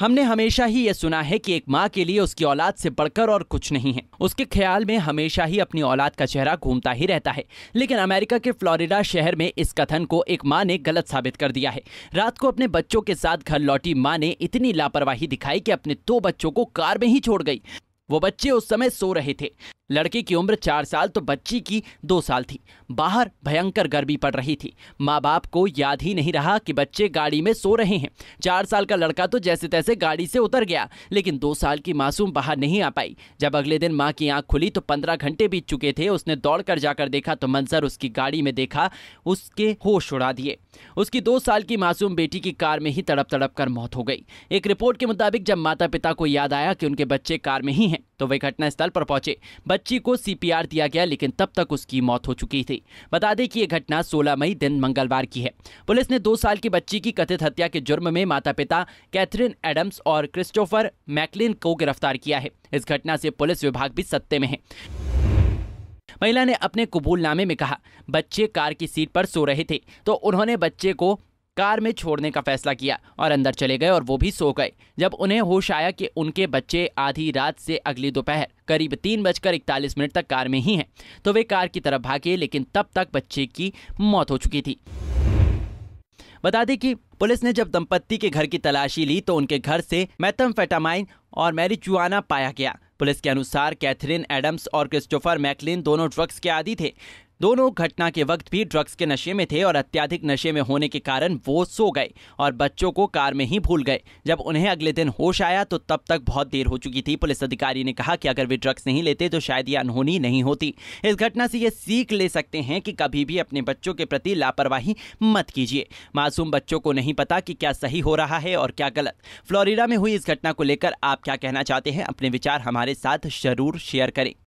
हमने हमेशा ही ये सुना है कि एक माँ के लिए उसकी औलाद से बढ़कर और कुछ नहीं है उसके ख्याल में हमेशा ही अपनी औलाद का चेहरा घूमता ही रहता है लेकिन अमेरिका के फ्लोरिडा शहर में इस कथन को एक माँ ने गलत साबित कर दिया है रात को अपने बच्चों के साथ घर लौटी माँ ने इतनी लापरवाही दिखाई कि अपने दो बच्चों को कार में ही छोड़ गई वो बच्चे उस समय सो रहे थे लड़की की उम्र चार साल तो बच्ची की दो साल थी बाहर भयंकर गर्मी पड़ रही थी माँ बाप को याद ही नहीं रहा कि बच्चे गाड़ी में सो रहे हैं चार साल का लड़का तो जैसे तैसे गाड़ी से उतर गया लेकिन दो साल की मासूम बाहर नहीं आ पाई जब अगले दिन माँ की आँख खुली तो पंद्रह घंटे बीत चुके थे उसने कर जाकर देखा तो मंजर उसकी गाड़ी में देखा उसके होश उड़ा दिए उसकी दो साल की मासूम बेटी की कार में ही तड़प तड़प कर मौत हो गई एक रिपोर्ट के मुताबिक जब माता पिता को याद आया कि उनके बच्चे कार में ही हैं तो वे घटनास्थल पर पहुंचे बच्ची को सीपीआर दिया गया लेकिन तब तक उसकी मौत हो चुकी थी बता दें कि यह घटना 16 मई दिन मंगलवार की है पुलिस ने दो साल की बच्ची की कथित हत्या के जुर्म में माता पिता कैथरीन एडम्स और क्रिस्टोफर मैकलिन को गिरफ्तार किया है इस घटना से पुलिस विभाग भी सत्ते में है महिला ने अपने कबूलनामे में कहा बच्चे कार की सीट पर सो रहे थे तो उन्होंने बच्चे को कार में छोड़ने का फैसला किया और अंदर चले गए और वो भी सो गए जब उन्हें होश आया कि उनके बच्चे आधी रात से अगली दोपहर करीब तीन बजकर इकतालीस मिनट तक कार में ही हैं तो वे कार की तरफ भागे लेकिन तब तक बच्चे की मौत हो चुकी थी बता दें कि पुलिस ने जब दंपत्ति के घर की तलाशी ली तो उनके घर से मैथमफेटामाइन और मैरिजुआना पाया गया पुलिस के अनुसार कैथरीन एडम्स और क्रिस्टोफर मैकलिन दोनों ड्रग्स के आदि थे दोनों घटना के वक्त भी ड्रग्स के नशे में थे और अत्याधिक नशे में होने के कारण वो सो गए और बच्चों को कार में ही भूल गए जब उन्हें अगले दिन होश आया तो तब तक बहुत देर हो चुकी थी पुलिस अधिकारी ने कहा कि अगर वे ड्रग्स नहीं लेते तो शायद ये अनहोनी नहीं होती इस घटना से ये सीख ले सकते हैं कि कभी भी अपने बच्चों के प्रति लापरवाही मत कीजिए मासूम बच्चों को नहीं पता कि क्या सही हो रहा है और क्या गलत फ्लोरिडा में हुई इस घटना को लेकर आप क्या कहना चाहते हैं अपने विचार हमारे साथ जरूर शेयर करें